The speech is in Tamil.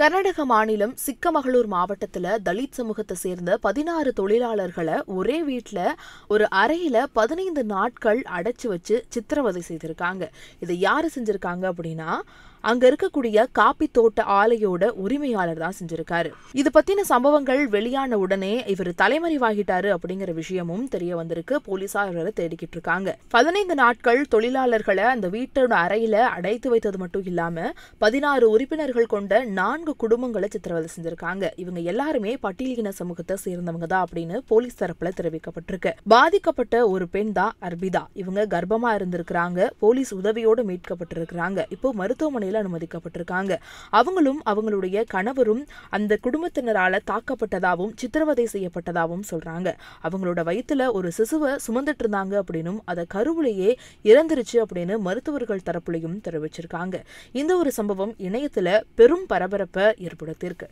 கர்நாடக மாநிலம் சிக்கமகளூர் மாவட்டத்தில் தலித் சமூகத்தை சேர்ந்த பதினாறு தொழிலாளர்களை ஒரே வீட்டில் ஒரு அறையில் பதினைந்து நாட்கள் அடைச்சி வச்சு சித்திரவதை செய்திருக்காங்க இதை யார் செஞ்சுருக்காங்க அப்படின்னா அங்க இருக்கக்கூடிய காப்பி தோட்ட ஆலையோட உரிமையாளர் தான் செஞ்சிருக்காரு இது பத்தின சம்பவங்கள் வெளியான உடனே இவர் தலைமறைவாகிட்டாரு அப்படிங்கிற விஷயமும் தெரிய வந்திருக்கு போலீசார் இவரை தேடிக்கிட்டு இருக்காங்க பதினைந்து நாட்கள் தொழிலாளர்களை அந்த வீட்டோட அறையில அடைத்து வைத்தது மட்டும் இல்லாம பதினாறு உறுப்பினர்கள் கொண்ட நான்கு குடும்பங்களை சித்திரவதை செஞ்சிருக்காங்க இவங்க எல்லாருமே பட்டியலின சமூகத்தை சேர்ந்தவங்க தான் அப்படின்னு போலீஸ் தரப்புல தெரிவிக்கப்பட்டிருக்கு பாதிக்கப்பட்ட ஒரு பெண் தான் அர்பிதா இவங்க கர்ப்பமா இருந்திருக்கிறாங்க போலீஸ் உதவியோடு மீட்கப்பட்டிருக்கிறாங்க இப்போ மருத்துவமனையில சிகிச்சையில் அனுமதிக்கப்பட்டிருக்காங்க அவங்களும் அவங்களுடைய கணவரும் அந்த குடும்பத்தினரால தாக்கப்பட்டதாகவும் சித்திரவதை செய்யப்பட்டதாகவும் சொல்றாங்க அவங்களோட வயிற்றுல ஒரு சிசுவை சுமந்துட்டு இருந்தாங்க அப்படின்னும் அதை கருவிலேயே இறந்துருச்சு அப்படின்னு மருத்துவர்கள் தரப்புலையும் தெரிவிச்சிருக்காங்க இந்த ஒரு சம்பவம் இணையத்துல பெரும் பரபரப்பை ஏற்படுத்தியிருக்கு